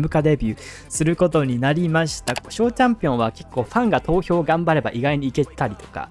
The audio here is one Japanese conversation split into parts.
M 化デビューすることになりました。小チャンピオンは結構ファンが投票頑張れば意外にいけたりとか。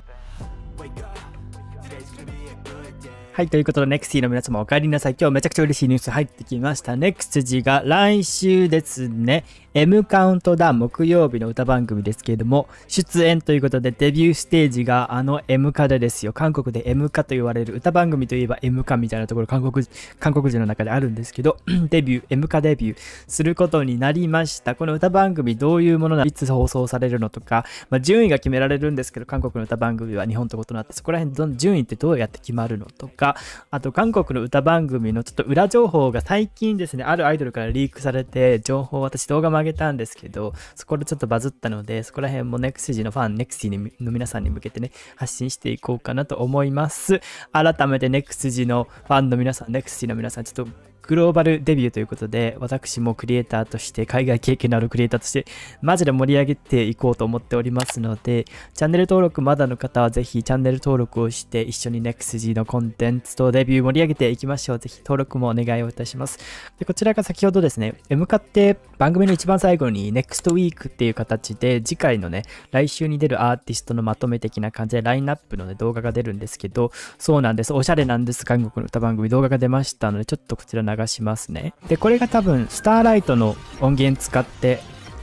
はい、ということで、ネクスティの皆様お帰りなさい。今日めちゃくちゃ嬉しいニュース入ってきました。ネクスジが来週ですね、M カウントダウン木曜日の歌番組ですけれども、出演ということでデビューステージがあの M カでですよ。韓国で M カと言われる歌番組といえば M カみたいなところ韓国、韓国人の中であるんですけど、デビュー、M カデビューすることになりました。この歌番組どういうものなのいつ放送されるのとか、まあ、順位が決められるんですけど、韓国の歌番組は日本と異なって、そこら辺ど順位ってどうやって決まるのとか、あと韓国の歌番組のちょっと裏情報が最近ですね、あるアイドルからリークされて、情報私動画あげたんですけど、そこでちょっとバズったので、そこら辺もネクスジのファン、ネクシジの皆さんに向けてね、発信していこうかなと思います。改めてネクスジのファンの皆さん、ネクシジの皆さん、ちょっとグローバルデビューということで、私もクリエイターとして、海外経験のあるクリエイターとして、マジで盛り上げていこうと思っておりますので、チャンネル登録まだの方はぜひチャンネル登録をして、一緒に NEXG のコンテンツとデビュー盛り上げていきましょう。ぜひ登録もお願いをいたします。でこちらが先ほどですね、向かって番組の一番最後に NEXT WEEK っていう形で、次回のね、来週に出るアーティストのまとめ的な感じで、ラインナップの、ね、動画が出るんですけど、そうなんです。おしゃれなんです。韓国の歌番組動画が出ましたので、ちょっとこちら流しますね。で、これが多分、スターライトの音源使って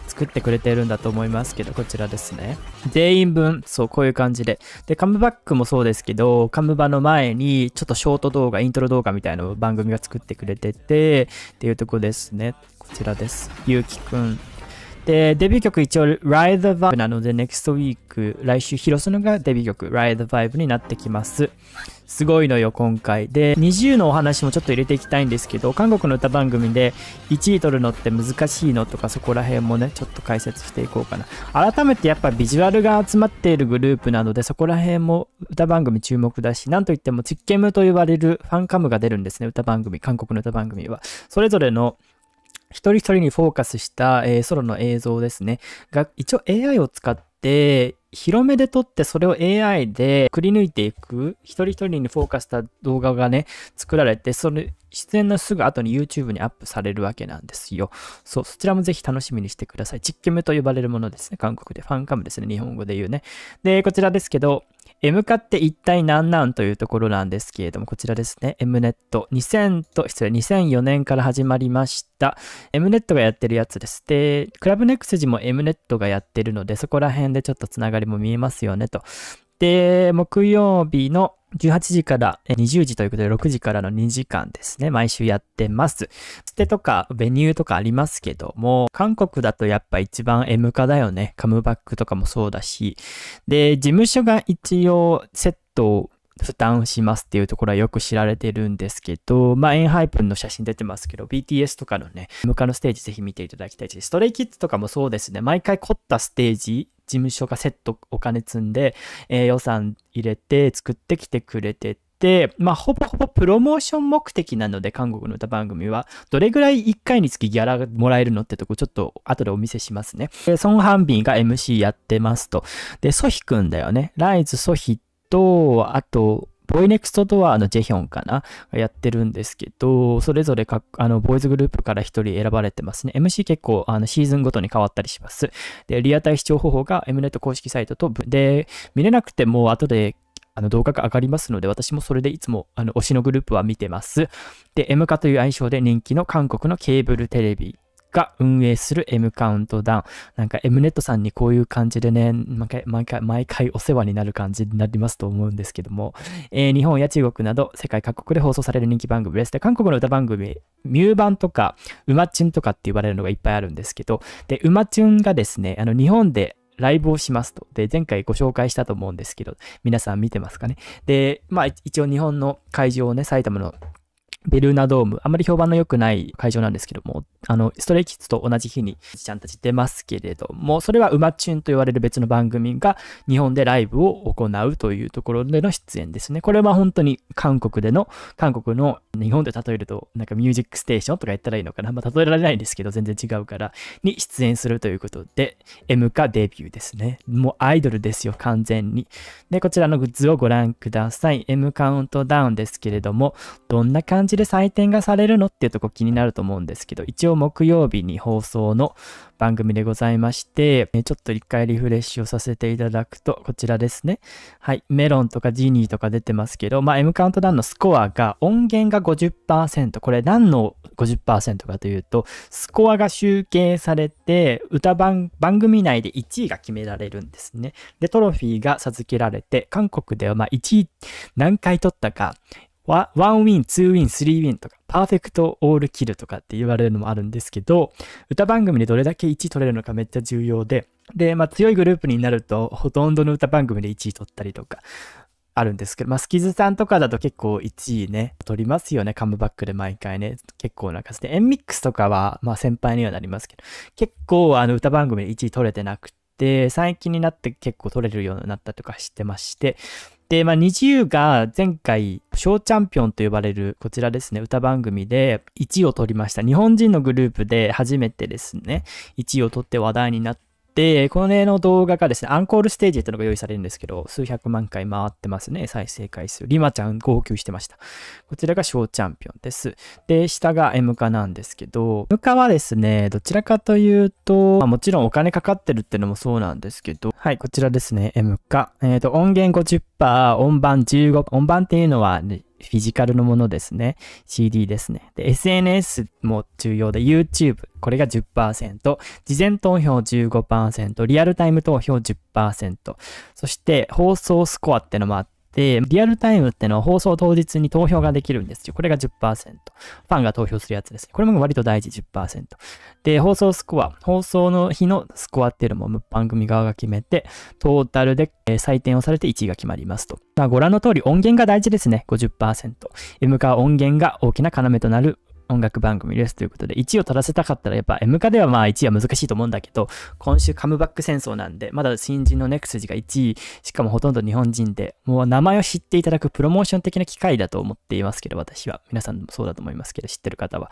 作ってくれてるんだと思いますけど、こちらですね。全員分、そう、こういう感じで。で、カムバックもそうですけど、カムバの前に、ちょっとショート動画、イントロ動画みたいなのを番組が作ってくれてて、っていうとこですね。こちらです。ゆうきくんで、デビュー曲一応 Ride the Vibe なので、Next Week 来週披露するのがデビュー曲 Ride the Vibe になってきます。すごいのよ、今回。で、20のお話もちょっと入れていきたいんですけど、韓国の歌番組で1位取るのって難しいのとか、そこら辺もね、ちょっと解説していこうかな。改めてやっぱビジュアルが集まっているグループなので、そこら辺も歌番組注目だし、なんといってもチッケムと言われるファンカムが出るんですね、歌番組、韓国の歌番組は。それぞれの一人一人にフォーカスした、えー、ロの映像ですね。が、一応 AI を使って、広めで撮ってそれを AI でくり抜いていく、一人一人にフォーカスした動画がね、作られて、それ出演のすぐ後に YouTube にアップされるわけなんですよ。そう、そちらもぜひ楽しみにしてください。チッケムと呼ばれるものですね。韓国で。ファンカムですね。日本語で言うね。で、こちらですけど、M 化って一体何なんというところなんですけれども、こちらですね。Mnet。2000と、失礼、2004年から始まりました。Mnet がやってるやつです。で、クラブネクスジも Mnet がやってるので、そこら辺でちょっとつながりも見えますよねと。で、木曜日の18時から20時ということで、6時からの2時間ですね、毎週やってます。ステとか、ベニューとかありますけども、韓国だとやっぱ一番 M 化だよね。カムバックとかもそうだし。で、事務所が一応セットをスタウンしますっていうところはよく知られてるんですけど、まあ、エンハイプンの写真出てますけど、BTS とかのね、向かうのステージぜひ見ていただきたいし、ストレイキッズとかもそうですね、毎回凝ったステージ、事務所がセットお金積んで、えー、予算入れて作ってきてくれてて。まあ、ほぼほぼプロモーション目的なので、韓国の歌番組は、どれぐらい1回につきギャラがもらえるのってとこ、ちょっと後でお見せしますね。で、ソン・ハンビンが MC やってますと。で、ソヒくんだよね。ライズ・ソヒっと、あと、ボイネクストとはあのジェヒョンかなやってるんですけど、それぞれあのボーイズグループから1人選ばれてますね。MC 結構あのシーズンごとに変わったりします。で、リアタイ視聴方法が M ネット公式サイトと、で、見れなくても後であの動画が上がりますので、私もそれでいつもあの推しのグループは見てます。で、M 化という愛称で人気の韓国のケーブルテレビが運営する M カウントダウン。なんか m ネットさんにこういう感じでね、毎回、毎回、毎回お世話になる感じになりますと思うんですけども、えー、日本や中国など世界各国で放送される人気番組です。で、韓国の歌番組、ミューバンとか、ウマチュンとかって言われるのがいっぱいあるんですけど、で、ウマチュンがですね、あの、日本でライブをしますと。で、前回ご紹介したと思うんですけど、皆さん見てますかね。で、まあ一応日本の会場をね、埼玉のベルーナドーム、あまり評判の良くない会場なんですけども、あの、ストレイキッズと同じ日に、ちゃんたち出ますけれども、それはマチューンと言われる別の番組が日本でライブを行うというところでの出演ですね。これは本当に韓国での、韓国の日本で例えると、なんかミュージックステーションとか言ったらいいのかな。まあ、例えられないんですけど、全然違うから、に出演するということで、M 化デビューですね。もうアイドルですよ、完全に。で、こちらのグッズをご覧ください。M カウントダウンですけれども、どんな感じで採点がされるのっていうとこ気になると思うんですけど、一応木曜日に放送の番組でございまして、ちょっと一回リフレッシュをさせていただくと、こちらですね。はい、メロンとかジニーとか出てますけど、まあ、M カウントダウンのスコアが、音源が50%、これ何の50%かというと、スコアが集計されて、歌番、番組内で1位が決められるんですね。で、トロフィーが授けられて、韓国ではまあ1位何回取ったか、ワンウィン、ツーウィン、スリーウィンとか、パーフェクトオールキルとかって言われるのもあるんですけど、歌番組でどれだけ1位取れるのかめっちゃ重要で、で、まあ強いグループになると、ほとんどの歌番組で1位取ったりとか、あるんですけど、まあ、スキズさんとかだと結構1位ね、取りますよね、カムバックで毎回ね、結構なして、エンミックスとかは、まあ、先輩にはなりますけど、結構あの歌番組で1位取れてなくて、最近になって結構取れるようになったとかしてまして、で、まあ、NiziU が前回、小チャンピオンと呼ばれる、こちらですね、歌番組で1位を取りました。日本人のグループで初めてですね、1位を取って話題になっで、これの動画がですね、アンコールステージっていうのが用意されるんですけど、数百万回回ってますね、再生回数。リマちゃん号泣してました。こちらが小チャンピオンです。で、下が M 化なんですけど、M 化はですね、どちらかというと、まあ、もちろんお金かかってるってのもそうなんですけど、はい、こちらですね、M 化。えっ、ー、と、音源50%、音盤15、音盤っていうのは、ね、フィジカルのものですね。CD ですね。で、SNS も重要で、YouTube、これが10%、事前投票15%、リアルタイム投票10%、そして放送スコアってのもあって、で、、リアルタイムってのは放送当日に投票ができるんですよ。これが10%。ファンが投票するやつですね。これも割と大事10%。で、放送スコア、放送の日のスコアっていうのも番組側が決めて、トータルで採点をされて1位が決まりますと。まあ、ご覧の通り音源が大事ですね。50%。M か音源が大きな要となる音楽番組ですということで、1位を取らせたかったら、やっぱ M 化ではまあ1位は難しいと思うんだけど、今週カムバック戦争なんで、まだ新人のネクスジが1位、しかもほとんど日本人で、もう名前を知っていただくプロモーション的な機会だと思っていますけど、私は。皆さんもそうだと思いますけど、知ってる方は。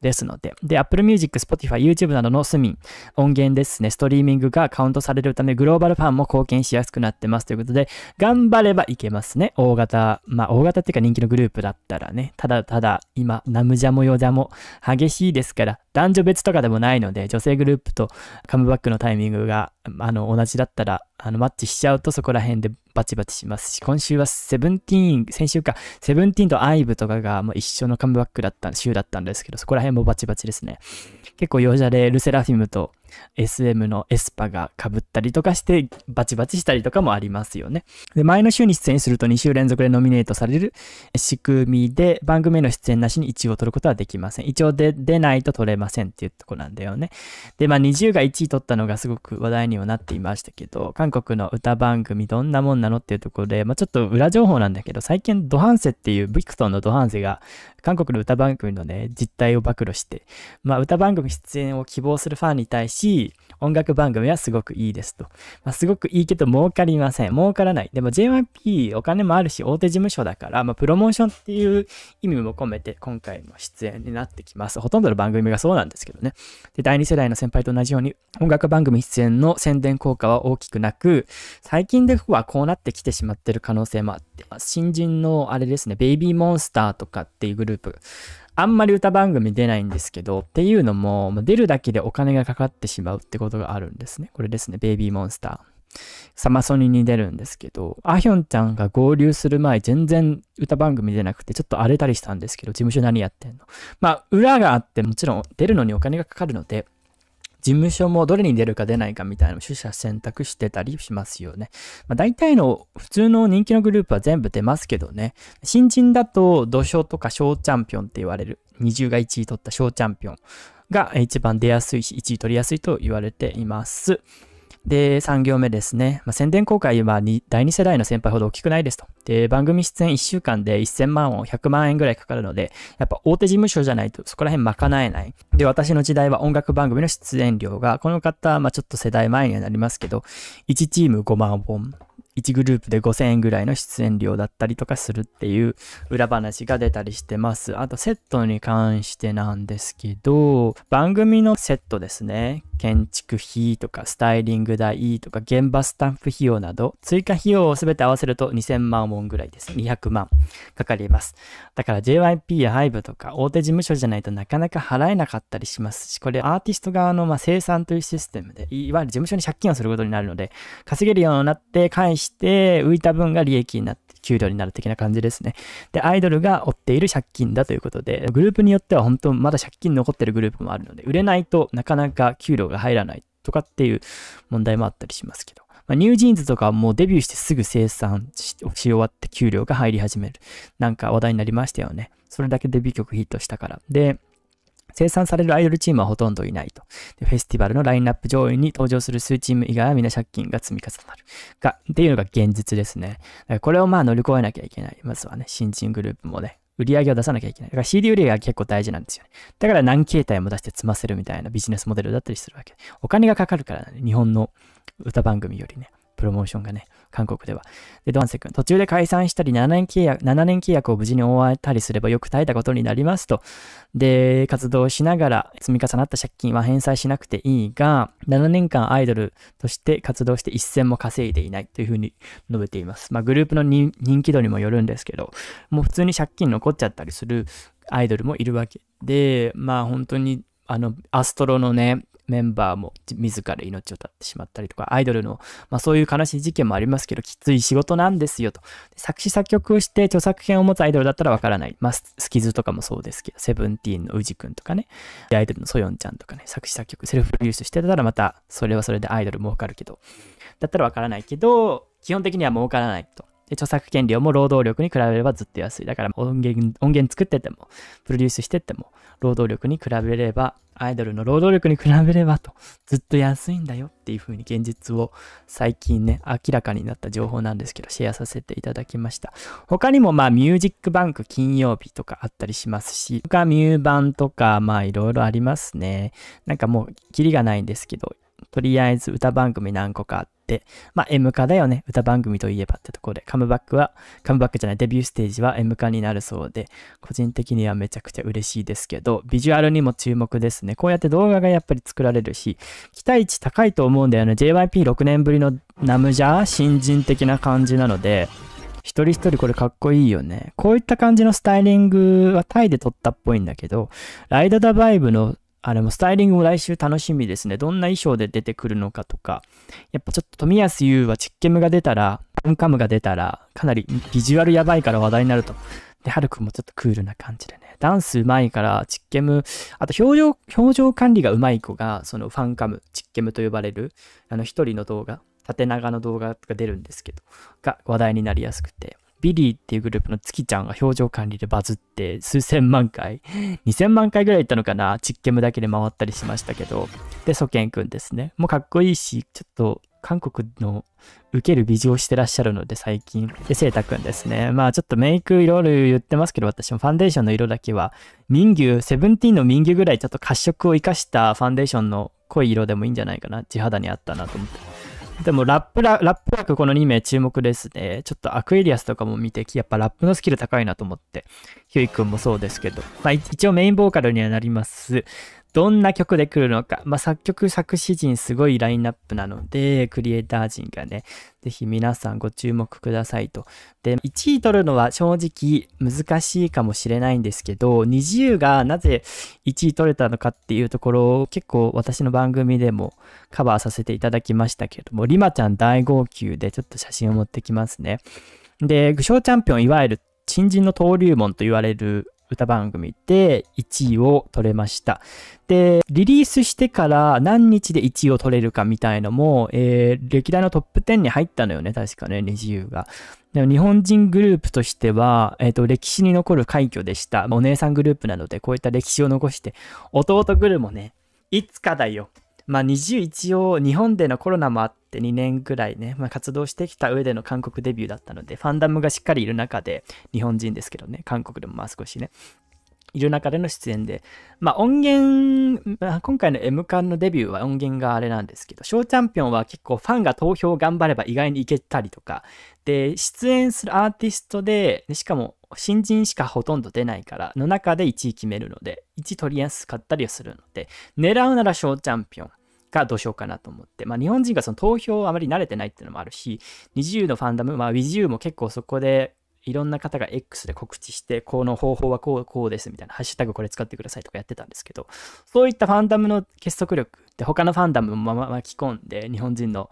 ですので。で、Apple Music、Spotify、YouTube などのミン音源ですね、ストリーミングがカウントされるため、グローバルファンも貢献しやすくなってますということで、頑張ればいけますね。大型、まあ、大型っていうか人気のグループだったらね、ただただ今、ナムジャモヨジャも激しいですから、男女別とかでもないので、女性グループとカムバックのタイミングが、あの、同じだったら、あの、マッチしちゃうとそこら辺でバチバチしますし、今週はセブンティーン、先週か、セブンティーンとアイブとかがもう一緒のカムバックだった、週だったんですけど、そこら辺もバチバチですね。結構、ヨジャレ、ルセラフィムと SM のエスパが被ったりとかしてバチバチしたりとかもありますよね。で、前の週に出演すると2週連続でノミネートされる仕組みで番組への出演なしに1位を取ることはできません。一応で出ないと取れませんっていうとこなんだよね。で、まあ20が1位取ったのがすごく話題にはなっていましたけど、韓国の歌番組どんなもんなのっていうところで、まあちょっと裏情報なんだけど、最近ドハンセっていうビクトンのドハンセが韓国の歌番組のね、実態を暴露して、まあ歌番組出演を希望するファンに対しし、音楽番組はすごくいいですと。まあ、すごくいいけど儲かりません。儲からない。でも JYP お金もあるし大手事務所だから、まあ、プロモーションっていう意味も込めて今回も出演になってきます。ほとんどの番組がそうなんですけどね。で、第2世代の先輩と同じように音楽番組出演の宣伝効果は大きくなく、最近ではこうなってきてしまってる可能性もあって、まあ、新人のあれですね、ベイビーモンスターとかっていうグループあんまり歌番組出ないんですけど、っていうのも、出るだけでお金がかかってしまうってことがあるんですね。これですね、ベイビーモンスター。サマソニに出るんですけど、アヒョンちゃんが合流する前、全然歌番組出なくて、ちょっと荒れたりしたんですけど、事務所何やってんのまあ、裏があって、もちろん出るのにお金がかかるので、事務所もどれに出るか出ないかみたいなの取捨選択してたりしますよね。まあ、大体の普通の人気のグループは全部出ますけどね。新人だと土俵とか小チャンピオンって言われる。二重が1位取った小チャンピオンが一番出やすいし、1位取りやすいと言われています。で、3行目ですね。まあ、宣伝公開は第2世代の先輩ほど大きくないですと。で、番組出演1週間で1000万を100万円ぐらいかかるので、やっぱ大手事務所じゃないとそこら辺賄えない。で、私の時代は音楽番組の出演料が、この方、まあ、ちょっと世代前にはなりますけど、1チーム5万本。1グループで5000円ぐらいの出演料だったりとかするっていう裏話が出たりしてます。あとセットに関してなんですけど、番組のセットですね。建築費とかスタイリング代とか現場スタッフ費用など、追加費用を全て合わせると2000万ウォンぐらいです。200万かかります。だから JYP や HYBE とか大手事務所じゃないとなかなか払えなかったりしますし、これアーティスト側のま生産というシステムで、いわゆる事務所に借金をすることになるので、稼げるようになって返しして浮いた分が利益になって、給料になる的な感じですね。で、アイドルが追っている借金だということで、グループによっては本当まだ借金残ってるグループもあるので、売れないとなかなか給料が入らないとかっていう問題もあったりしますけど。まニュージーンズとかはもうデビューしてすぐ生産し終わって給料が入り始める。なんか話題になりましたよね。それだけデビュー曲ヒットしたから。で、生産されるアイドルチームはほとんどいないと。でフェスティバルのラインナップ上位に登場する数チーム以外は皆借金が積み重なる。が、っていうのが現実ですね。これをまあ乗り越えなきゃいけない。まずはね、新人グループもね、売り上げを出さなきゃいけない。だから CD 売り上げが結構大事なんですよね。だから何形態も出して積ませるみたいなビジネスモデルだったりするわけ。お金がかかるからね、日本の歌番組よりね。プロモーションがね、韓国では。で、ドアンセ君、途中で解散したり7年契約、7年契約を無事に終わったりすればよく耐えたことになりますと。で、活動しながら積み重なった借金は返済しなくていいが、7年間アイドルとして活動して一銭も稼いでいないというふうに述べています。まあ、グループの人気度にもよるんですけど、もう普通に借金残っちゃったりするアイドルもいるわけで、まあ本当にあの、アストロのね、メンバーも自ら命を絶ってしまったりとか、アイドルの、まあ、そういう悲しい事件もありますけど、きつい仕事なんですよと。作詞作曲をして著作権を持つアイドルだったらわからない。まあ、スキズとかもそうですけど、セブンティーンの宇治くんとかね、アイドルのソヨンちゃんとかね、作詞作曲、セルフプロデュースしてたらまた、それはそれでアイドル儲かるけど、だったらわからないけど、基本的には儲からないと。で、著作権料も労働力に比べればずっと安い。だから音源、音源作ってても、プロデュースしてても、労働力に比べれば、アイドルの労働力に比べればと、ずっと安いんだよっていう風に現実を最近ね、明らかになった情報なんですけど、シェアさせていただきました。他にもまあ、ミュージックバンク金曜日とかあったりしますし、他ミューバンとか、まあ、いろいろありますね。なんかもう、キリがないんですけど、とりあえず歌番組何個かあって、、まあ、M 化だよね。歌番組といえばってところで、カムバックは、カムバックじゃない、デビューステージは M 化になるそうで、個人的にはめちゃくちゃ嬉しいですけど、ビジュアルにも注目ですね。こうやって動画がやっぱり作られるし、期待値高いと思うんだよね。JYP6 年ぶりのナムジャー新人的な感じなので、一人一人これかっこいいよね。こういった感じのスタイリングはタイで撮ったっぽいんだけど、ライドダバイブのあれもスタイリングも来週楽しみですね。どんな衣装で出てくるのかとか。やっぱちょっと富安優はチッケムが出たら、ァンカムが出たら、かなりビジュアルやばいから話題になると。で、ハルくんもちょっとクールな感じでね。ダンスうまいから、チッケム、あと表情、表情管理がうまい子が、そのファンカム、チッケムと呼ばれる、あの一人の動画、縦長の動画が出るんですけど、が話題になりやすくて。ビリーっていうグループの月ちゃんが表情管理でバズって数千万回、2000 万回ぐらい行ったのかな、チッケムだけで回ったりしましたけど、で、ソケンくんですね。もうかっこいいし、ちょっと韓国の受ける美女をしてらっしゃるので最近。で、セイタくんですね。まあちょっとメイクいろいろ言ってますけど、私もファンデーションの色だけは、民牛、セブンティーンの民牛ぐらいちょっと褐色を生かしたファンデーションの濃い色でもいいんじゃないかな。地肌に合ったなと思って。でもラップラ、ラップ枠この2名注目ですね。ちょっとアクエリアスとかも見てき、やっぱラップのスキル高いなと思って。ヒュイ君もそうですけど。まあ一応メインボーカルにはなります。どんな曲で来るのか、まあ、作曲、作詞人、すごいラインナップなので、クリエイター陣がね、ぜひ皆さんご注目くださいと。で、1位取るのは正直難しいかもしれないんですけど、自由がなぜ1位取れたのかっていうところを結構私の番組でもカバーさせていただきましたけれども、りまちゃん大号泣でちょっと写真を持ってきますね。で、具象チャンピオン、いわゆる新人の登竜門と言われる歌番組で1位を取れました。で、リリースしてから何日で1位を取れるかみたいのも、えー、歴代のトップ10に入ったのよね、確かね、ネジユが。でも日本人グループとしては、えっ、ー、と、歴史に残る快挙でした。お姉さんグループなので、こういった歴史を残して、弟グルもね、いつかだよ。まあ、20一応日本でのコロナもあって2年ぐらいね、まあ、活動してきた上での韓国デビューだったので、ファンダムがしっかりいる中で、日本人ですけどね、韓国でもまあ少しね、いる中での出演で、まあ音源、まあ、今回の M 館のデビューは音源があれなんですけど、小チャンピオンは結構ファンが投票頑張れば意外にいけたりとか、で、出演するアーティストで、しかも新人しかほとんど出ないから、の中で1位決めるので、1位取りやすかったりはするので、狙うなら小チャンピオン、がどうしようかなと思って。まあ、日本人がその投票をあまり慣れてないっていうのもあるし、20のファンダム、まあ、WizU も結構そこでいろんな方が X で告知して、この方法はこう、こうですみたいな、ハッシュタグこれ使ってくださいとかやってたんですけど、そういったファンダムの結束力って他のファンダムも巻き込んで、日本人の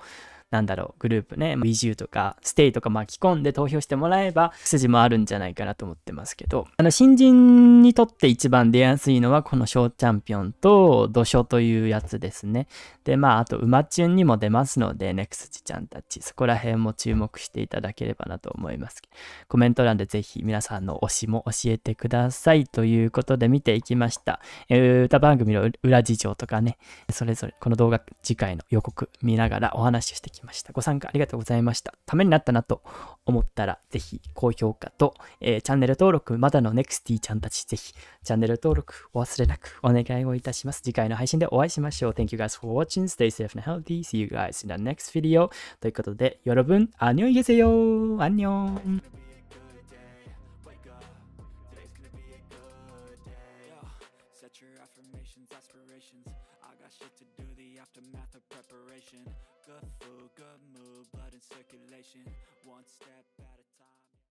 なんだろう、グループね、移住とか、ステイとか巻き込んで投票してもらえば、筋もあるんじゃないかなと思ってますけど、あの、新人にとって一番出やすいのは、この小チャンピオンと、土書というやつですね。で、まあ、あと、馬チュンにも出ますので、ネクスチちゃんたち、そこら辺も注目していただければなと思います。コメント欄でぜひ皆さんの推しも教えてくださいということで見ていきました。えー、歌番組の裏事情とかね、それぞれこの動画次回の予告見ながらお話ししてきまご参加ありがとうございました。ためになったなと思ったら、ぜひ高評価と、えー、チャンネル登録、まだのネクスティちゃんたち、ぜひチャンネル登録お忘れなくお願いをいたします。次回の配信でお会いしましょう。Thank you guys for watching. Stay safe and healthy. See you guys in the next video. ということで、よろぶん、あにょいげせよあにょん o n s o t i t to do, t h of good food, good mood, blood in circulation. One step at a